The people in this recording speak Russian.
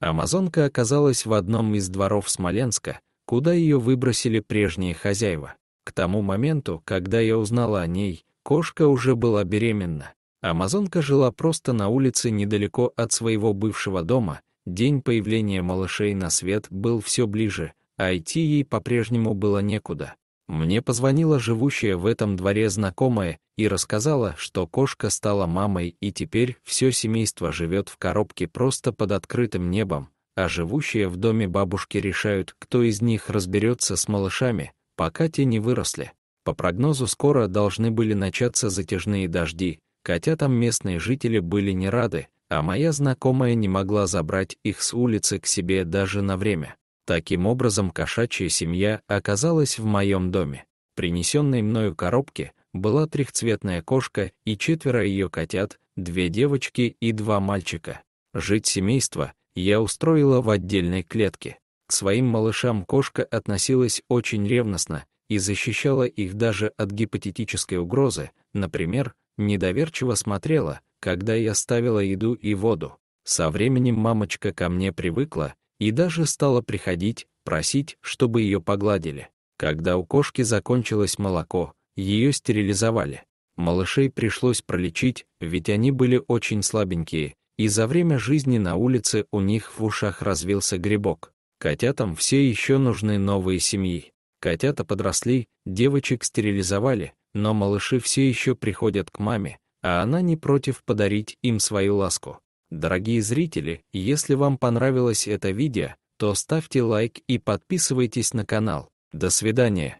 Амазонка оказалась в одном из дворов Смоленска, куда ее выбросили прежние хозяева. К тому моменту, когда я узнала о ней, кошка уже была беременна. Амазонка жила просто на улице недалеко от своего бывшего дома, день появления малышей на свет был все ближе, а идти ей по-прежнему было некуда. Мне позвонила живущая в этом дворе знакомая и рассказала, что кошка стала мамой и теперь все семейство живет в коробке просто под открытым небом, а живущие в доме бабушки решают, кто из них разберется с малышами, пока те не выросли. По прогнозу скоро должны были начаться затяжные дожди, котятам местные жители были не рады, а моя знакомая не могла забрать их с улицы к себе даже на время. Таким образом, кошачья семья оказалась в моем доме. Принесенной мною коробке была трехцветная кошка и четверо ее котят, две девочки и два мальчика. Жить семейство я устроила в отдельной клетке. К своим малышам кошка относилась очень ревностно и защищала их даже от гипотетической угрозы, например, недоверчиво смотрела, когда я ставила еду и воду. Со временем мамочка ко мне привыкла и даже стала приходить, просить, чтобы ее погладили. Когда у кошки закончилось молоко, ее стерилизовали. Малышей пришлось пролечить, ведь они были очень слабенькие, и за время жизни на улице у них в ушах развился грибок. Котятам все еще нужны новые семьи. Котята подросли, девочек стерилизовали, но малыши все еще приходят к маме, а она не против подарить им свою ласку. Дорогие зрители, если вам понравилось это видео, то ставьте лайк и подписывайтесь на канал. До свидания.